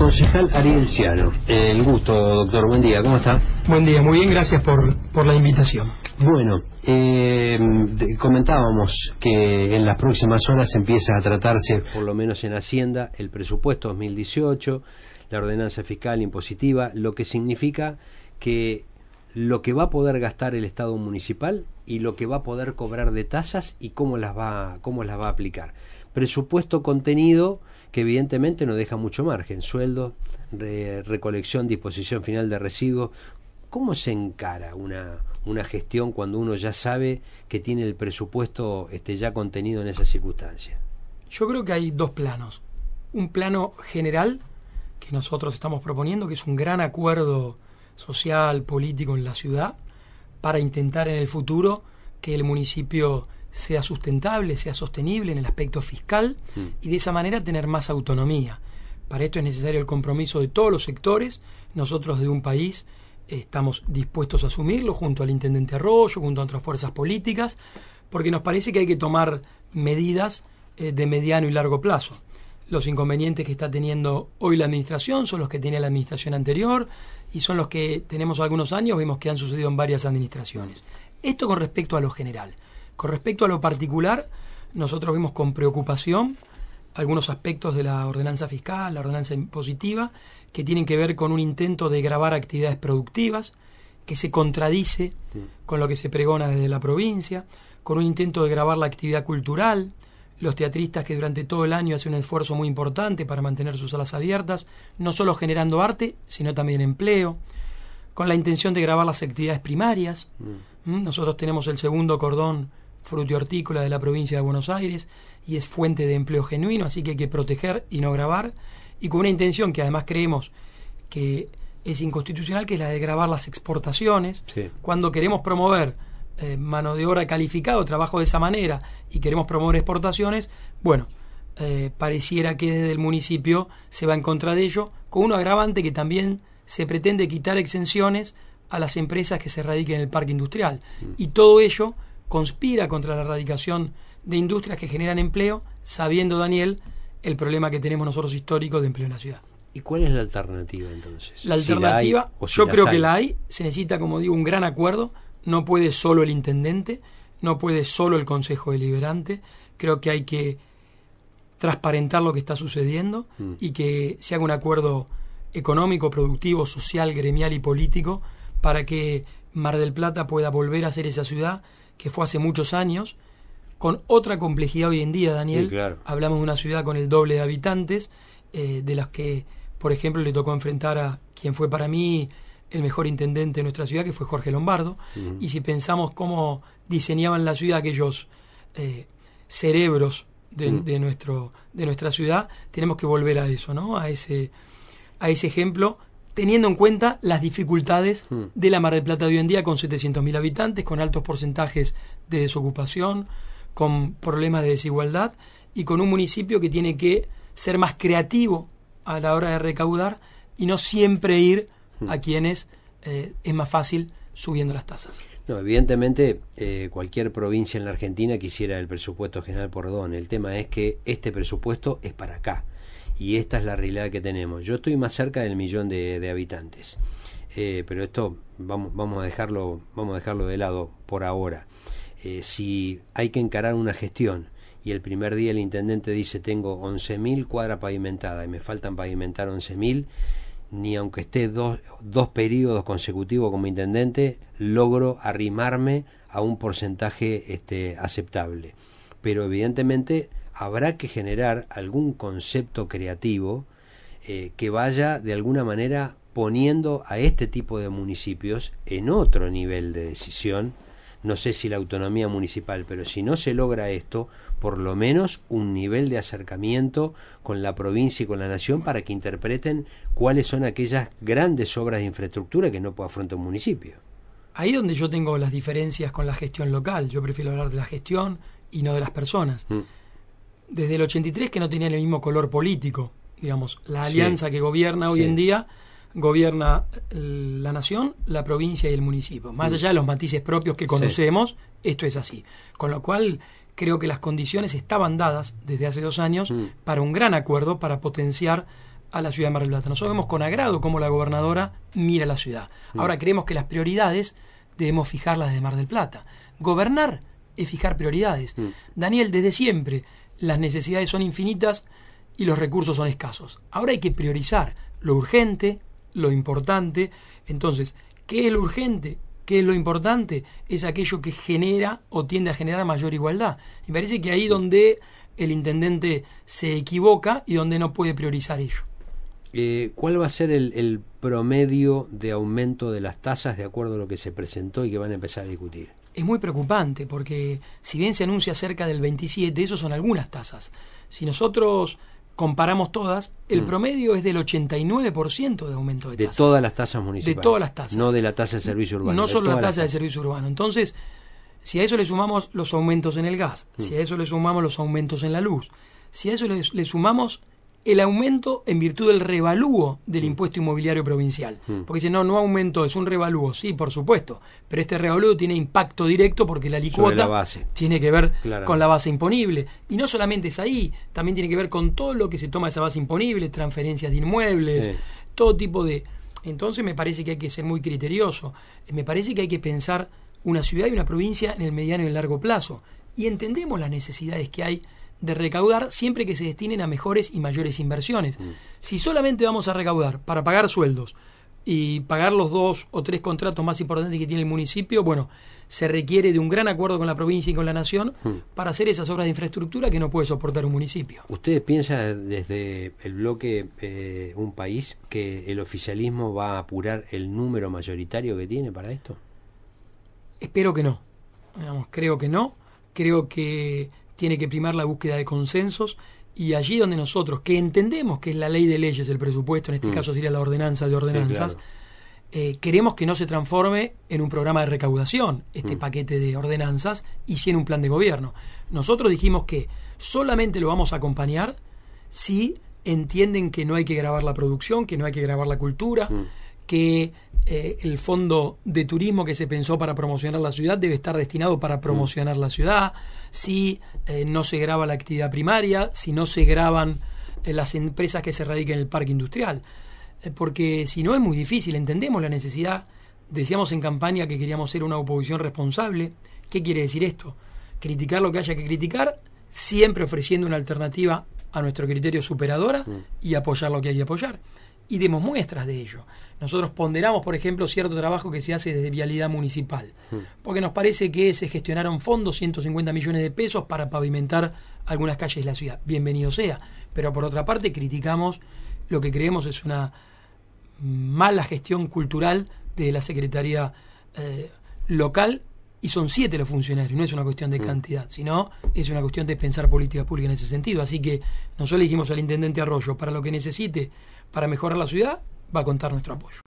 Concejal Ariel Ciano. El eh, gusto, doctor. Buen día, ¿cómo está? Buen día, muy bien, gracias por, por la invitación. Bueno, eh, comentábamos que en las próximas horas empieza a tratarse, por lo menos en Hacienda, el presupuesto 2018, la ordenanza fiscal impositiva, lo que significa que lo que va a poder gastar el Estado municipal y lo que va a poder cobrar de tasas y cómo las va, cómo las va a aplicar. Presupuesto contenido que evidentemente no deja mucho margen, sueldo, recolección, disposición final de residuos. ¿Cómo se encara una, una gestión cuando uno ya sabe que tiene el presupuesto este, ya contenido en esas circunstancias? Yo creo que hay dos planos. Un plano general que nosotros estamos proponiendo, que es un gran acuerdo social, político en la ciudad, para intentar en el futuro que el municipio sea sustentable, sea sostenible en el aspecto fiscal mm. y de esa manera tener más autonomía. Para esto es necesario el compromiso de todos los sectores. Nosotros de un país eh, estamos dispuestos a asumirlo junto al Intendente Arroyo, junto a otras fuerzas políticas, porque nos parece que hay que tomar medidas eh, de mediano y largo plazo los inconvenientes que está teniendo hoy la administración son los que tenía la administración anterior y son los que tenemos algunos años, vemos que han sucedido en varias administraciones. Esto con respecto a lo general. Con respecto a lo particular, nosotros vemos con preocupación algunos aspectos de la ordenanza fiscal, la ordenanza impositiva, que tienen que ver con un intento de grabar actividades productivas, que se contradice con lo que se pregona desde la provincia, con un intento de grabar la actividad cultural, los teatristas que durante todo el año hacen un esfuerzo muy importante para mantener sus salas abiertas, no solo generando arte, sino también empleo, con la intención de grabar las actividades primarias. Mm. Mm, nosotros tenemos el segundo cordón hortícola de la provincia de Buenos Aires y es fuente de empleo genuino, así que hay que proteger y no grabar, y con una intención que además creemos que es inconstitucional, que es la de grabar las exportaciones, cuando queremos promover eh, mano de obra calificado, trabajo de esa manera y queremos promover exportaciones, bueno, eh, pareciera que desde el municipio se va en contra de ello, con un agravante que también se pretende quitar exenciones a las empresas que se radiquen en el parque industrial. Mm. Y todo ello conspira contra la erradicación de industrias que generan empleo, sabiendo, Daniel, el problema que tenemos nosotros ...históricos de empleo en la ciudad. ¿Y cuál es la alternativa entonces? La alternativa, yo creo que la hay, se necesita, como digo, un gran acuerdo, no puede solo el intendente, no puede solo el Consejo Deliberante, creo que hay que transparentar lo que está sucediendo mm. y que se haga un acuerdo económico, productivo, social, gremial y político para que Mar del Plata pueda volver a ser esa ciudad que fue hace muchos años, con otra complejidad hoy en día, Daniel. Hablamos de una ciudad con el doble de habitantes, eh, de las que, por ejemplo, le tocó enfrentar a quien fue para mí el mejor intendente de nuestra ciudad, que fue Jorge Lombardo, y si pensamos cómo diseñaban la ciudad aquellos eh, cerebros de, nuestro, de nuestra ciudad, tenemos que volver a eso, ¿no? A ese, a ese ejemplo, teniendo en cuenta las dificultades de la Mar del Plata de hoy en día, con 700.000 habitantes, con altos porcentajes de desocupación, con problemas de desigualdad y con un municipio que tiene que ser más creativo a la hora de recaudar y no siempre ir a mm. quienes eh, es más fácil subiendo las tasas. No, evidentemente eh, cualquier provincia en la Argentina quisiera el presupuesto general por don. El tema es que este presupuesto es para acá y esta es la realidad que tenemos. Yo estoy más cerca del millón de, habitantes, eh, pero esto vamos, a dejarlo, vamos a dejarlo de lado por ahora. si hay que encarar una gestión y el primer día el intendente dice tengo 11.000 cuadras pavimentadas y me faltan pavimentar 11.000, ni aunque esté dos, dos consecutivos como intendente, logro arrimarme a un porcentaje este, aceptable. Pero evidentemente habrá que generar algún concepto creativo eh, que vaya de alguna manera poniendo a este tipo de municipios en otro nivel de decisión no sé si la autonomía municipal, pero si no se logra esto, por lo menos un nivel de acercamiento con la provincia y con la nación para que interpreten cuáles son aquellas grandes obras de infraestructura que no puede afrontar un municipio. Ahí donde yo tengo las diferencias con la gestión local, yo prefiero hablar de la gestión y no de las personas. Mm. Desde el 83 que no tenían el mismo color político, digamos, la alianza que gobierna hoy en día gobierna la nación, la provincia y el municipio. Más mm. allá de los matices propios que conocemos, esto es así. Con lo cual, creo que las condiciones estaban dadas desde hace dos años mm. para un gran acuerdo para potenciar a la ciudad de Mar del Plata. Nosotros vemos con agrado cómo la gobernadora mira la ciudad. Mm. Ahora creemos que las prioridades debemos fijarlas desde Mar del Plata. Gobernar es fijar prioridades. Daniel, desde siempre las necesidades son infinitas y los recursos son escasos. Ahora hay que priorizar lo urgente, lo importante. Entonces, ¿qué es lo urgente? ¿Qué es lo importante? Es aquello que genera o tiende a generar mayor igualdad. Y parece que ahí donde el intendente se equivoca y donde no puede priorizar ello. Eh, ¿Cuál va a ser el, el, promedio de aumento de las tasas de acuerdo a lo que se presentó y que van a empezar a discutir? Es muy preocupante porque si bien se anuncia cerca del 27, eso son algunas tasas. Si nosotros comparamos todas, el mm. promedio es del 89% de aumento de, tasas. De todas las tasas municipales. De todas las tasas. No de la tasa de servicio urbano. No solo la tasa de servicio urbano. Entonces, si a eso le sumamos los aumentos en el gas, si mm. a eso le sumamos los aumentos en la luz, si a eso le sumamos el aumento en virtud del revalúo del mm. impuesto inmobiliario provincial. Mm. Porque dice, no, no aumento, es un revalúo, sí, por supuesto, pero este revalúo tiene impacto directo porque la licuota tiene que ver con la base imponible. Y no solamente es ahí, también tiene que ver con todo lo que se toma de esa base imponible, transferencias de inmuebles, todo tipo de... Entonces me parece que hay que ser muy criterioso, eh, me parece que hay que pensar una ciudad y una provincia en el mediano y el largo plazo. Y entendemos las necesidades que hay de recaudar siempre que se destinen a mejores y mayores inversiones. Mm. Si solamente vamos a recaudar para pagar sueldos y pagar los dos o tres contratos más importantes que tiene el municipio, bueno, se requiere de un gran acuerdo con la provincia y con la nación mm. para hacer esas obras de infraestructura que no puede soportar un municipio. ¿Ustedes piensan desde el bloque eh, Un País que el oficialismo va a apurar el número mayoritario que tiene para esto? Espero que no. creo que no. Creo que tiene que primar la búsqueda de consensos y allí donde nosotros, que entendemos que es la ley de leyes, el presupuesto, en este mm. caso sería la ordenanza de ordenanzas, eh, queremos que no se transforme en un programa de recaudación este mm. paquete de ordenanzas y si en un plan de gobierno. Nosotros dijimos que solamente lo vamos a acompañar si entienden que no hay que grabar la producción, que no hay que grabar la cultura. Mm que eh, el fondo de turismo que se pensó para promocionar la ciudad debe estar destinado para mm. promocionar la ciudad, si eh, no se graba la actividad primaria, si no se graban eh, las empresas que se radiquen en el parque industrial. porque si no es muy difícil, entendemos la necesidad. Decíamos en campaña que queríamos ser una oposición responsable. ¿Qué quiere decir esto? Criticar lo que haya que criticar, siempre ofreciendo una alternativa a nuestro criterio superadora mm. y apoyar lo que hay que apoyar y demos muestras de ello. Nosotros ponderamos, por ejemplo, cierto trabajo que se hace desde Vialidad Municipal, hmm. porque nos parece que se gestionaron fondos, 150 millones de pesos, para pavimentar algunas calles de la ciudad. Bienvenido sea, pero por otra parte criticamos lo que creemos es una mala gestión cultural de la Secretaría eh, local y son siete los funcionarios, no es una cuestión de mm. cantidad, sino es una cuestión de pensar política pública en ese sentido. Así que nosotros le dijimos al intendente Arroyo, para lo que necesite para mejorar la ciudad, va a contar nuestro apoyo.